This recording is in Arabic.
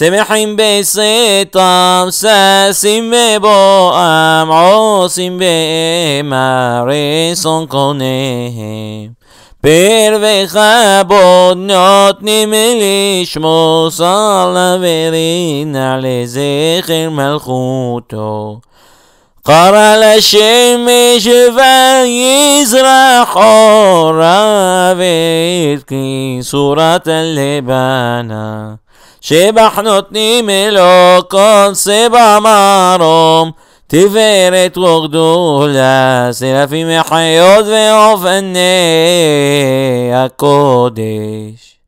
سمحين بسيطة ساسين ببو أم عوسين بماريسون كونيه بير بخابون نوت نمليش موصالة ورين على زخير ملخوتو قرا لشمش ويزرح أورا كي سورة اللبانة שבח נותנים אלו כל סבא מרום תפארת וגדולה סלפים מחיות ואופני הקודש